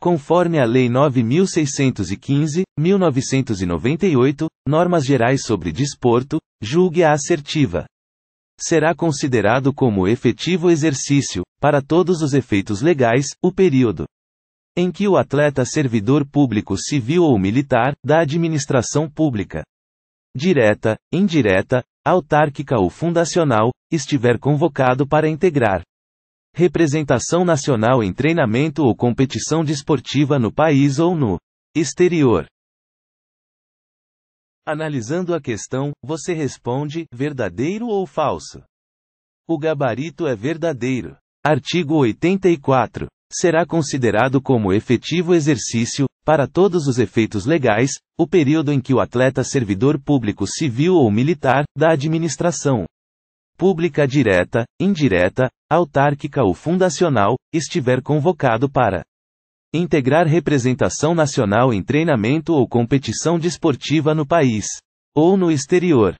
conforme a Lei 9615, 1998, Normas Gerais sobre Desporto, julgue a assertiva. Será considerado como efetivo exercício, para todos os efeitos legais, o período em que o atleta servidor público civil ou militar, da administração pública, direta, indireta, autárquica ou fundacional, estiver convocado para integrar representação nacional em treinamento ou competição desportiva no país ou no exterior. Analisando a questão, você responde: verdadeiro ou falso? O gabarito é verdadeiro. Artigo 84. Será considerado como efetivo exercício, para todos os efeitos legais, o período em que o atleta servidor público civil ou militar, da administração pública direta, indireta, autárquica ou fundacional, estiver convocado para integrar representação nacional em treinamento ou competição desportiva no país ou no exterior.